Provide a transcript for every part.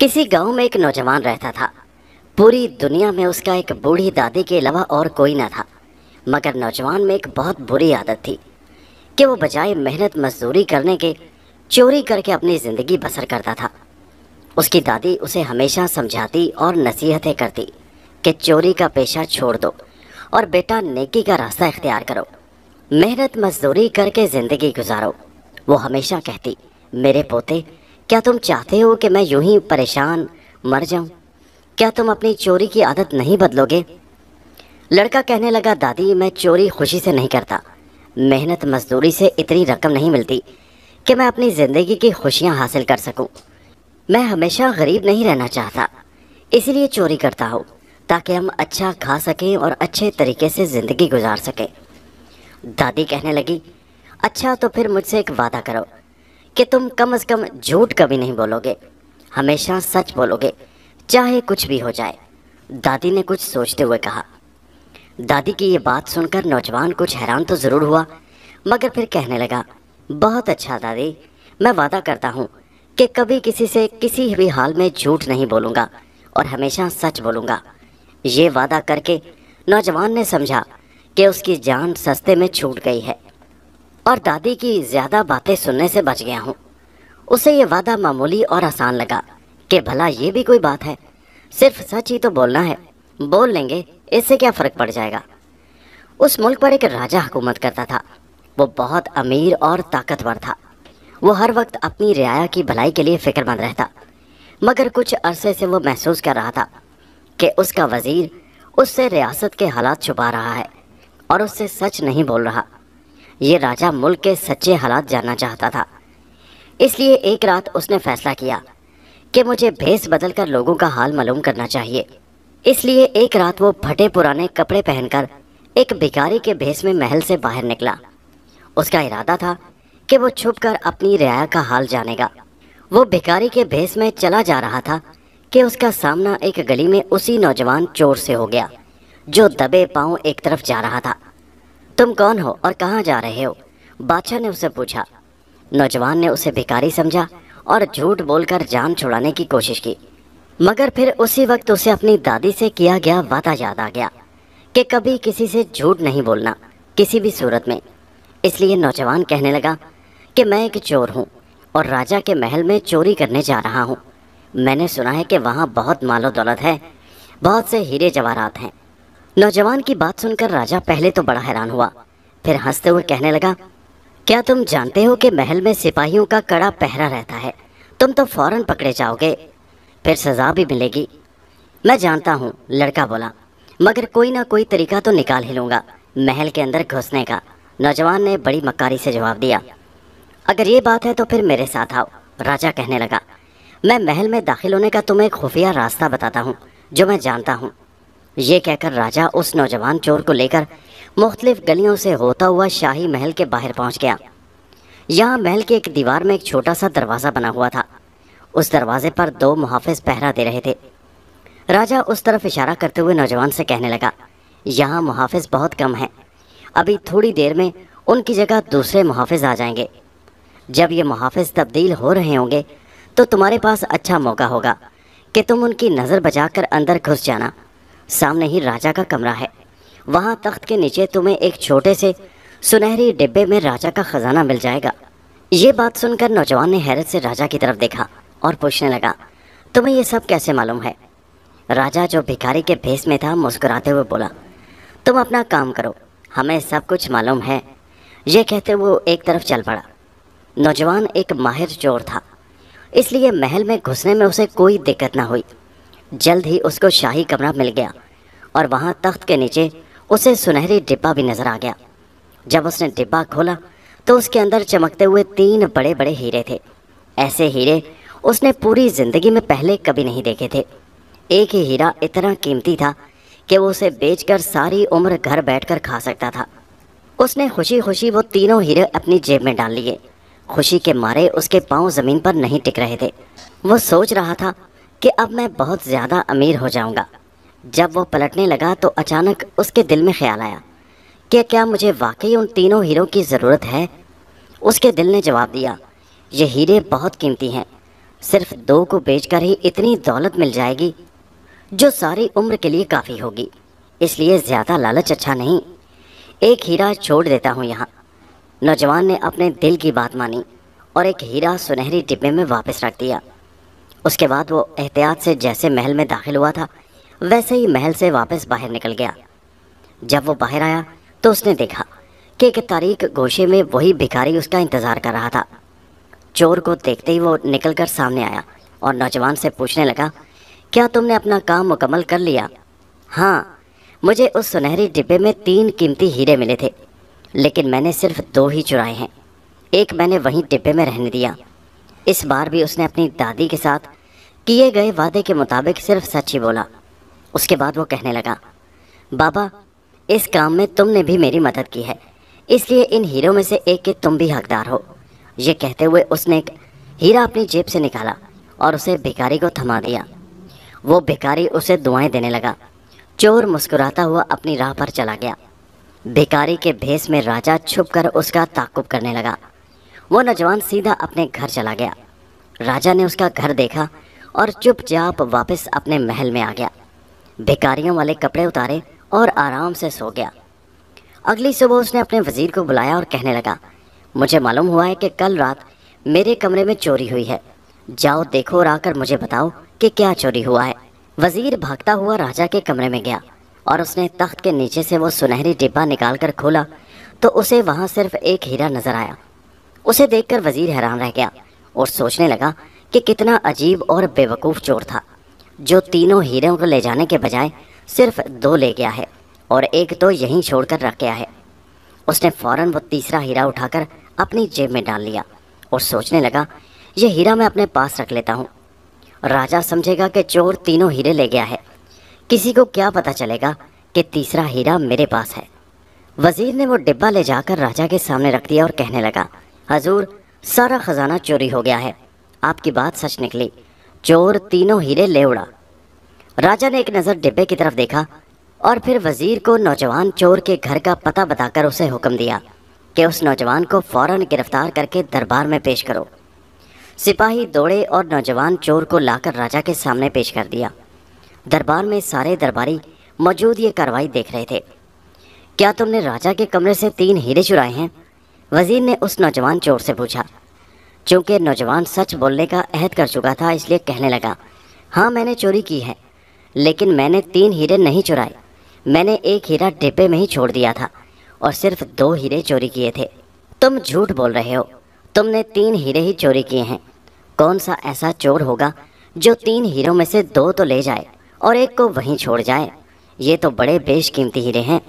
किसी गांव में एक नौजवान रहता था पूरी दुनिया में उसका एक बूढ़ी दादी के अलावा और कोई ना था मगर नौजवान में एक बहुत बुरी आदत थी कि वो बजाय मेहनत मजदूरी करने के चोरी करके अपनी ज़िंदगी बसर करता था उसकी दादी उसे हमेशा समझाती और नसीहतें करती कि चोरी का पेशा छोड़ दो और बेटा नेकी का रास्ता इख्तियार करो मेहनत मजदूरी करके ज़िंदगी गुजारो वो हमेशा कहती मेरे पोते क्या तुम चाहते हो कि मैं यूं ही परेशान मर जाऊं? क्या तुम अपनी चोरी की आदत नहीं बदलोगे लड़का कहने लगा दादी मैं चोरी खुशी से नहीं करता मेहनत मजदूरी से इतनी रकम नहीं मिलती कि मैं अपनी ज़िंदगी की खुशियाँ हासिल कर सकूं। मैं हमेशा गरीब नहीं रहना चाहता इसलिए चोरी करता हूँ ताकि हम अच्छा खा सकें और अच्छे तरीके से ज़िंदगी गुजार सकें दादी कहने लगी अच्छा तो फिर मुझसे एक वादा करो कि तुम कम से कम झूठ कभी नहीं बोलोगे हमेशा सच बोलोगे चाहे कुछ भी हो जाए दादी ने कुछ सोचते हुए कहा दादी की ये बात सुनकर नौजवान कुछ हैरान तो ज़रूर हुआ मगर फिर कहने लगा बहुत अच्छा दादी मैं वादा करता हूँ कि कभी किसी से किसी भी हाल में झूठ नहीं बोलूँगा और हमेशा सच बोलूँगा ये वादा करके नौजवान ने समझा कि उसकी जान सस्ते में छूट गई है और दादी की ज़्यादा बातें सुनने से बच गया हूँ उसे ये वादा मामूली और आसान लगा कि भला ये भी कोई बात है सिर्फ सच ही तो बोलना है बोल लेंगे इससे क्या फ़र्क पड़ जाएगा उस मुल्क पर एक राजा हुकूमत करता था वो बहुत अमीर और ताकतवर था वो हर वक्त अपनी रियाया की भलाई के लिए फ़िक्रमंद रहता मगर कुछ अरसे से वो महसूस कर रहा था कि उसका वज़ीर उससे रियासत के हालात छुपा रहा है और उससे सच नहीं बोल रहा ये राजा मुल्क के सच्चे हालात जानना चाहता था इसलिए एक रात उसने फैसला किया कि मुझे भेस बदल कर लोगों का हाल मालूम करना चाहिए इसलिए एक रात वो फटे पुराने कपड़े पहनकर एक भिखारी के भेस में महल से बाहर निकला उसका इरादा था कि वो छुपकर अपनी रियाया का हाल जानेगा वो भिखारी के भेस में चला जा रहा था कि उसका सामना एक गली में उसी नौजवान चोर से हो गया जो दबे पांव एक तरफ जा रहा था तुम कौन हो और कहाँ जा रहे हो बादशाह ने उसे पूछा नौजवान ने उसे भिकारी समझा और झूठ बोलकर जान छुड़ाने की कोशिश की मगर फिर उसी वक्त उसे अपनी दादी से किया गया वादा याद आ गया कि कभी किसी से झूठ नहीं बोलना किसी भी सूरत में इसलिए नौजवान कहने लगा कि मैं एक चोर हूँ और राजा के महल में चोरी करने जा रहा हूँ मैंने सुना है कि वहाँ बहुत मालो दौलत है बहुत से हीरे जवाहरात हैं नौजवान की बात सुनकर राजा पहले तो बड़ा हैरान हुआ फिर हंसते हुए कहने लगा क्या तुम जानते हो कि महल में सिपाहियों का कड़ा पहरा रहता है तुम तो फौरन पकड़े जाओगे फिर सजा भी मिलेगी मैं जानता हूँ लड़का बोला मगर कोई ना कोई तरीका तो निकाल ही लूँगा महल के अंदर घुसने का नौजवान ने बड़ी मकारी से जवाब दिया अगर ये बात है तो फिर मेरे साथ आओ राजा कहने लगा मैं महल में दाखिल होने का तुम्हें खुफिया रास्ता बताता हूँ जो मैं जानता हूँ ये कहकर राजा उस नौजवान चोर को लेकर मुख्तलिफ गलियों से होता हुआ शाही महल के बाहर पहुंच गया यहाँ महल की एक दीवार में एक छोटा सा दरवाज़ा बना हुआ था उस दरवाजे पर दो मुहाफिज पहरा दे रहे थे राजा उस तरफ इशारा करते हुए नौजवान से कहने लगा यहाँ मुहाफिज बहुत कम हैं अभी थोड़ी देर में उनकी जगह दूसरे मुहाफिज आ जाएंगे जब ये मुहाफिज तब्दील हो रहे होंगे तो तुम्हारे पास अच्छा मौका होगा कि तुम उनकी नज़र कर अंदर घुस जाना सामने ही राजा का कमरा है वहाँ तख्त के नीचे तुम्हें एक छोटे से सुनहरी डिब्बे में राजा का ख़जाना मिल जाएगा ये बात सुनकर नौजवान ने हैरत से राजा की तरफ देखा और पूछने लगा तुम्हें यह सब कैसे मालूम है राजा जो भिखारी के भेस में था मुस्कुराते हुए बोला तुम अपना काम करो हमें सब कुछ मालूम है यह कहते वो एक तरफ चल पड़ा नौजवान एक माहिर चोर था इसलिए महल में घुसने में उसे कोई दिक्कत ना हुई जल्द ही उसको शाही कमरा मिल गया और वहाँ तख्त के नीचे उसे सुनहरी डिब्बा भी नजर आ गया जब उसने डिब्बा खोला तो उसके अंदर चमकते हुए तीन बड़े बड़े हीरे थे ऐसे हीरे उसने पूरी ज़िंदगी में पहले कभी नहीं देखे थे एक ही हीरा इतना कीमती था कि वो उसे बेचकर सारी उम्र घर बैठकर खा सकता था उसने खुशी खुशी वो तीनों हीरे अपनी जेब में डाल लिए खुशी के मारे उसके पांव ज़मीन पर नहीं टिक रहे थे वो सोच रहा था कि अब मैं बहुत ज़्यादा अमीर हो जाऊंगा। जब वो पलटने लगा तो अचानक उसके दिल में ख्याल आया कि क्या मुझे वाकई उन तीनों हीरों की ज़रूरत है उसके दिल ने जवाब दिया ये हीरे बहुत कीमती हैं सिर्फ दो को बेचकर ही इतनी दौलत मिल जाएगी जो सारी उम्र के लिए काफ़ी होगी इसलिए ज़्यादा लालच अच्छा नहीं एक हीरा छोड़ देता हूँ यहाँ नौजवान ने अपने दिल की बात मानी और एक हीरा सुनहरी डिब्बे में वापस रख दिया उसके बाद वो एहतियात से जैसे महल में दाखिल हुआ था वैसे ही महल से वापस बाहर निकल गया जब वो बाहर आया तो उसने देखा कि एक तारीख गोशे में वही भिखारी उसका इंतज़ार कर रहा था चोर को देखते ही वो निकल कर सामने आया और नौजवान से पूछने लगा क्या तुमने अपना काम मुकम्मल कर लिया हाँ मुझे उस सुनहरी डिब्बे में तीन कीमती हीरे मिले थे लेकिन मैंने सिर्फ दो ही चुराए हैं एक मैंने वहीं डिब्बे में रहने दिया इस बार भी उसने अपनी दादी के साथ किए गए वादे के मुताबिक सिर्फ सच ही बोला उसके बाद वो कहने लगा बाबा इस काम में तुमने भी मेरी मदद की है इसलिए इन हीरों में से एक के तुम भी हकदार हो ये कहते हुए उसने एक हीरा अपनी जेब से निकाला और उसे भिकारी को थमा दिया वो भिकारी उसे दुआएं देने लगा चोर मुस्कुराता हुआ अपनी राह पर चला गया भिकारी के भेस में राजा छुपकर उसका ताकुब करने लगा वो नौजवान सीधा अपने घर चला गया राजा ने उसका घर देखा और चुपचाप वापस अपने महल में आ गया भिकारियों वाले कपड़े उतारे और आराम से सो गया अगली सुबह उसने अपने वजीर को बुलाया और कहने लगा मुझे मालूम हुआ है कि कल रात मेरे कमरे में चोरी हुई है जाओ देखो और आकर मुझे बताओ कि क्या चोरी हुआ है वजीर भागता हुआ राजा के कमरे में गया और उसने तख्त के नीचे से वो सुनहरी डिब्बा निकाल कर खोला तो उसे वहाँ सिर्फ एक हीरा नज़र आया उसे देखकर वजीर हैरान रह गया और सोचने लगा कि कितना अजीब और बेवकूफ़ चोर था जो तीनों हीरों को ले जाने के बजाय सिर्फ दो ले गया है और एक तो यहीं छोड़कर रख गया है उसने फौरन वो तीसरा हीरा उठाकर अपनी जेब में डाल लिया और सोचने लगा ये हीरा मैं अपने पास रख लेता हूँ राजा समझेगा कि चोर तीनों हीरे ले गया है किसी को क्या पता चलेगा कि तीसरा हीरा मेरे पास है वज़ीर ने वो डिब्बा ले जाकर राजा के सामने रख दिया और कहने लगा हजूर सारा ख़जाना चोरी हो गया है आपकी बात सच निकली चोर तीनों हीरे ले उड़ा राजा ने एक नज़र डिब्बे की तरफ देखा और फिर वजीर को नौजवान चोर के घर का पता बताकर उसे हुक्म दिया कि उस नौजवान को फौरन गिरफ्तार करके दरबार में पेश करो सिपाही दौड़े और नौजवान चोर को लाकर राजा के सामने पेश कर दिया दरबार में सारे दरबारी मौजूद ये कार्रवाई देख रहे थे क्या तुमने राजा के कमरे से तीन हीरे चुराए हैं वजीर ने उस नौजवान चोर से पूछा चूँकि नौजवान सच बोलने का अहद कर चुका था इसलिए कहने लगा हाँ मैंने चोरी की है लेकिन मैंने तीन हीरे नहीं चुराए मैंने एक हीरा डिब्बे में ही छोड़ दिया था और सिर्फ दो हीरे चोरी किए थे तुम झूठ बोल रहे हो तुमने तीन हीरे ही चोरी किए हैं कौन सा ऐसा चोर होगा जो तीन हीरों में से दो तो ले जाए और एक को वहीं छोड़ जाए ये तो बड़े बेशकीमती हीरे हैं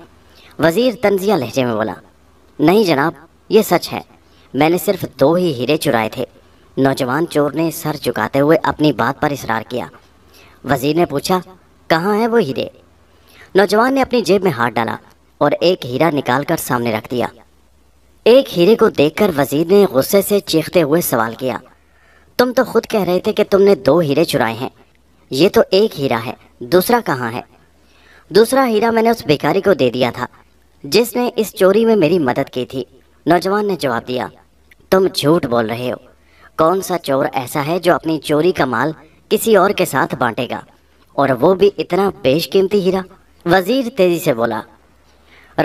वज़ीर तंजिया लहजे में बोला नहीं जनाब ये सच है मैंने सिर्फ दो ही हीरे चुराए थे नौजवान चोर ने सर झुकाते हुए अपनी बात पर इसरार किया वजीर ने पूछा कहाँ है वो हीरे नौजवान ने अपनी जेब में हाथ डाला और एक हीरा निकालकर सामने रख दिया एक हीरे को देखकर वजीर ने गुस्से से चीखते हुए सवाल किया तुम तो खुद कह रहे थे कि तुमने दो हीरे चुराए हैं ये तो एक हीरा है दूसरा कहाँ है दूसरा हीरा मैंने उस बेकारी को दे दिया था जिसने इस चोरी में मेरी मदद की थी नौजवान ने जवाब दिया तुम झूठ बोल रहे हो कौन सा चोर ऐसा है जो अपनी चोरी का माल किसी और के साथ बांटेगा और वो भी इतना बेशकीमती हीरा वजीर तेजी से बोला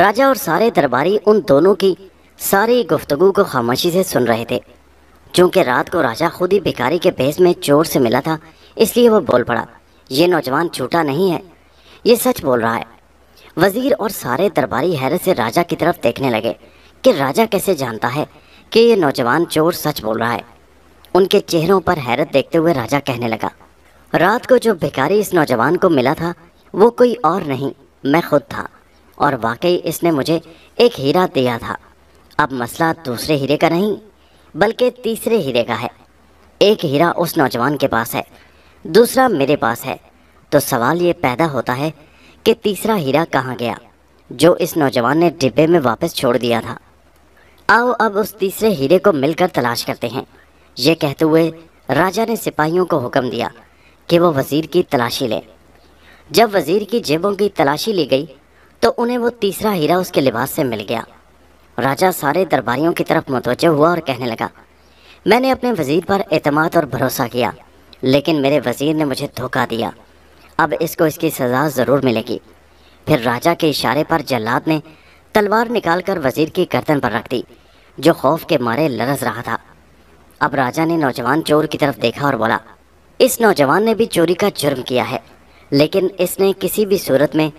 राजा और सारे दरबारी उन दोनों की सारी गुफ्तगु को खामोशी से सुन रहे थे चूँकि रात को राजा खुद ही भिखारी के भेस में चोर से मिला था इसलिए वो बोल पड़ा ये नौजवान झूठा नहीं है ये सच बोल रहा है वज़ीर और सारे दरबारी हैरत से राजा की तरफ देखने लगे कि राजा कैसे जानता है कि ये नौजवान चोर सच बोल रहा है उनके चेहरों पर हैरत देखते हुए राजा कहने लगा रात को जो भिखारी इस नौजवान को मिला था वो कोई और नहीं मैं खुद था और वाकई इसने मुझे एक हीरा दिया था अब मसला दूसरे हीरे का नहीं बल्कि तीसरे हीरे का है एक हीरा उस नौजवान के पास है दूसरा मेरे पास है तो सवाल ये पैदा होता है कि तीसरा हीरा कहाँ गया जो इस नौजवान ने डिब्बे में वापस छोड़ दिया था आओ अब उस तीसरे हीरे को मिलकर तलाश करते हैं ये कहते हुए राजा ने सिपाहियों को हुक्म दिया कि वो वज़ीर की तलाशी लें जब वज़ीर की जेबों की तलाशी ली गई तो उन्हें वो तीसरा हीरा उसके लिबास से मिल गया राजा सारे दरबारियों की तरफ मुतवजह हुआ और कहने लगा मैंने अपने वज़ीर पर अतमाद और भरोसा किया लेकिन मेरे वज़ीर ने मुझे धोखा दिया अब इसको इसकी सज़ा ज़रूर मिलेगी फिर राजा के इशारे पर जल्लाद ने तलवार निकालकर वजीर की गर्दन पर रख दी जो खौफ के मारे लरस रहा था अब राजा ने नौजवान चोर की तरफ देखा और बोला इस नौजवान ने भी चोरी का जुर्म किया है लेकिन इसने किसी भी सूरत में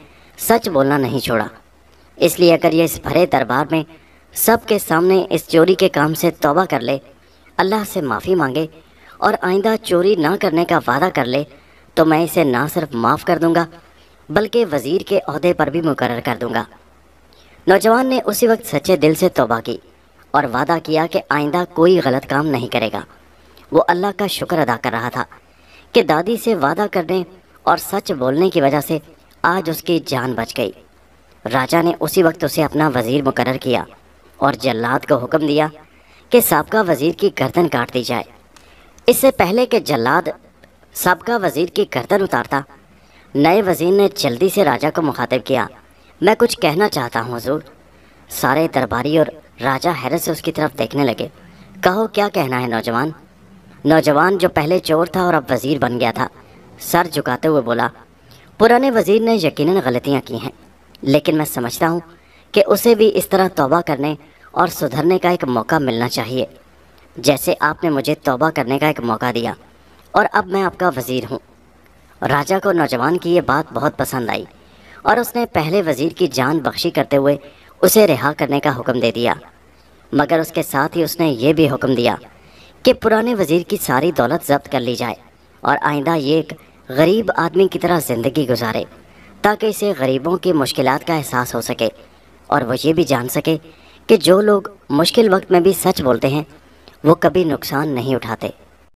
सच बोलना नहीं छोड़ा इसलिए अगर यह इस भरे दरबार में सबके सामने इस चोरी के काम से तौबा कर ले अल्लाह से माफ़ी मांगे और आइंदा चोरी ना करने का वादा कर ले तो मैं इसे ना सिर्फ माफ़ कर दूंगा बल्कि वज़ीर के अहदे पर भी मुकर कर दूंगा नौजवान ने उसी वक्त सच्चे दिल से तोबा की और वादा किया कि आइंदा कोई गलत काम नहीं करेगा वो अल्लाह का शुक्र अदा कर रहा था कि दादी से वादा करने और सच बोलने की वजह से आज उसकी जान बच गई राजा ने उसी वक्त उसे अपना वज़ीर मुकर किया और जल्लाद को हुक्म दिया कि सबका वज़ीर की गर्दन काट दी जाए इससे पहले कि जल्लाद सबका वज़ीर की गर्दन उतारता नए वज़ीर ने जल्दी से राजा को मुखातिब किया मैं कुछ कहना चाहता हूँ हजूर सारे दरबारी और राजा हैरत से उसकी तरफ देखने लगे कहो क्या कहना है नौजवान नौजवान जो पहले चोर था और अब वज़ीर बन गया था सर झुकाते हुए बोला पुराने वज़ीर ने यकीनन गलतियाँ की हैं लेकिन मैं समझता हूँ कि उसे भी इस तरह तौबा करने और सुधरने का एक मौका मिलना चाहिए जैसे आपने मुझे तौबा करने का एक मौका दिया और अब मैं आपका वज़ीर हूँ राजा को नौजवान की ये बात बहुत पसंद आई और उसने पहले वजीर की जान बख्शी करते हुए उसे रिहा करने का हुक्म दे दिया मगर उसके साथ ही उसने ये भी हुक्म दिया कि पुराने वजीर की सारी दौलत जब्त कर ली जाए और आइंदा ये एक गरीब आदमी की तरह ज़िंदगी गुजारे ताकि इसे गरीबों की मुश्किल का एहसास हो सके और वह ये भी जान सके कि जो लोग मुश्किल वक्त में भी सच बोलते हैं वो कभी नुकसान नहीं उठाते